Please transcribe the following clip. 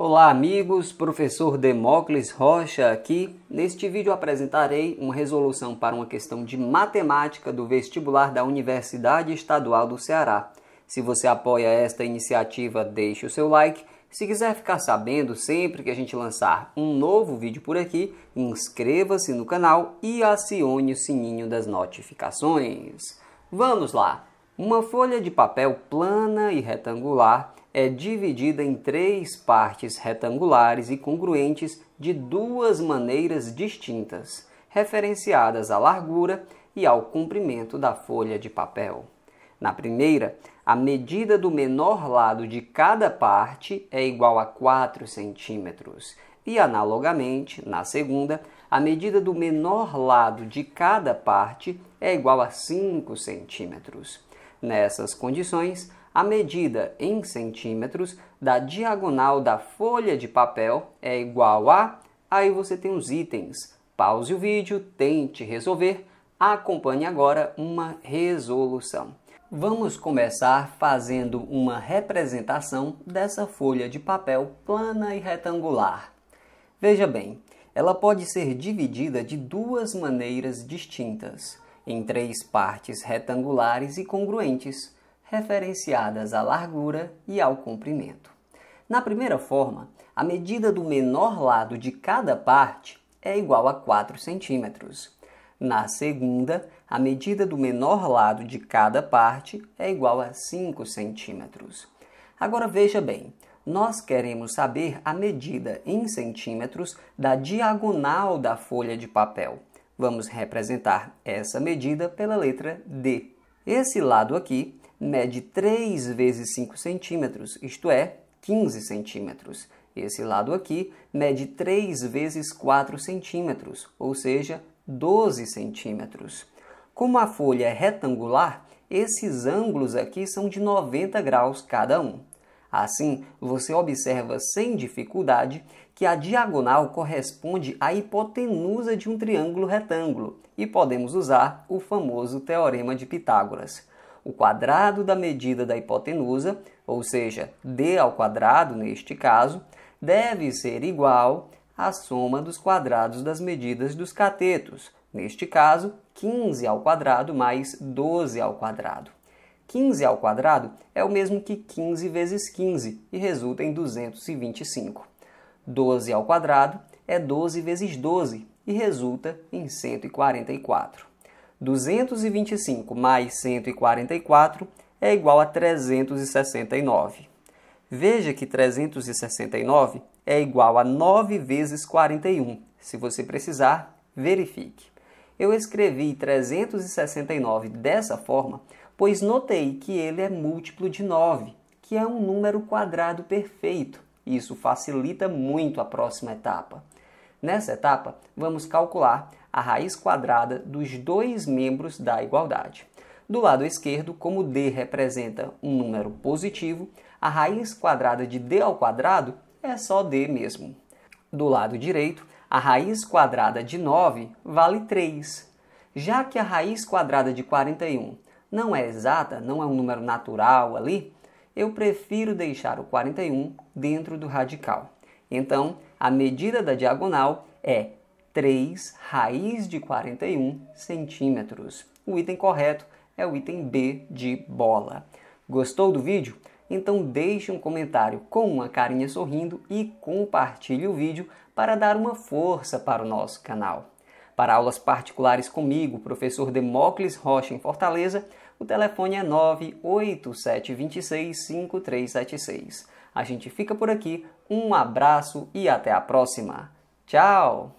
Olá amigos, professor Demócles Rocha aqui. Neste vídeo apresentarei uma resolução para uma questão de matemática do vestibular da Universidade Estadual do Ceará. Se você apoia esta iniciativa, deixe o seu like. Se quiser ficar sabendo sempre que a gente lançar um novo vídeo por aqui, inscreva-se no canal e acione o sininho das notificações. Vamos lá! Uma folha de papel plana e retangular é dividida em três partes retangulares e congruentes de duas maneiras distintas, referenciadas à largura e ao comprimento da folha de papel. Na primeira, a medida do menor lado de cada parte é igual a 4 centímetros, e analogamente, na segunda, a medida do menor lado de cada parte é igual a 5 centímetros. Nessas condições, a medida em centímetros da diagonal da folha de papel é igual a. Aí você tem os itens. Pause o vídeo, tente resolver. Acompanhe agora uma resolução. Vamos começar fazendo uma representação dessa folha de papel plana e retangular. Veja bem, ela pode ser dividida de duas maneiras distintas, em três partes retangulares e congruentes referenciadas à largura e ao comprimento. Na primeira forma, a medida do menor lado de cada parte é igual a 4 centímetros. Na segunda, a medida do menor lado de cada parte é igual a 5 centímetros. Agora veja bem, nós queremos saber a medida em centímetros da diagonal da folha de papel. Vamos representar essa medida pela letra D. Esse lado aqui mede 3 vezes 5 centímetros, isto é, 15 centímetros. Esse lado aqui mede 3 vezes 4 centímetros, ou seja, 12 centímetros. Como a folha é retangular, esses ângulos aqui são de 90 graus cada um. Assim, você observa sem dificuldade que a diagonal corresponde à hipotenusa de um triângulo retângulo e podemos usar o famoso Teorema de Pitágoras o quadrado da medida da hipotenusa, ou seja, d ao quadrado neste caso, deve ser igual à soma dos quadrados das medidas dos catetos, neste caso, 15 ao quadrado mais 12 ao quadrado. 15 ao quadrado é o mesmo que 15 vezes 15 e resulta em 225. 12 ao quadrado é 12 vezes 12 e resulta em 144. 225 mais 144 é igual a 369. Veja que 369 é igual a 9 vezes 41. Se você precisar, verifique. Eu escrevi 369 dessa forma, pois notei que ele é múltiplo de 9, que é um número quadrado perfeito. Isso facilita muito a próxima etapa. Nessa etapa, vamos calcular a raiz quadrada dos dois membros da igualdade. Do lado esquerdo, como D representa um número positivo, a raiz quadrada de D ao quadrado é só D mesmo. Do lado direito, a raiz quadrada de 9 vale 3. Já que a raiz quadrada de 41 não é exata, não é um número natural ali, eu prefiro deixar o 41 dentro do radical. Então, a medida da diagonal é 3 raiz de 41 centímetros. O item correto é o item B de bola. Gostou do vídeo? Então deixe um comentário com uma carinha sorrindo e compartilhe o vídeo para dar uma força para o nosso canal. Para aulas particulares comigo, professor Demócles Rocha em Fortaleza, o telefone é 987265376. A gente fica por aqui, um abraço e até a próxima. Tchau!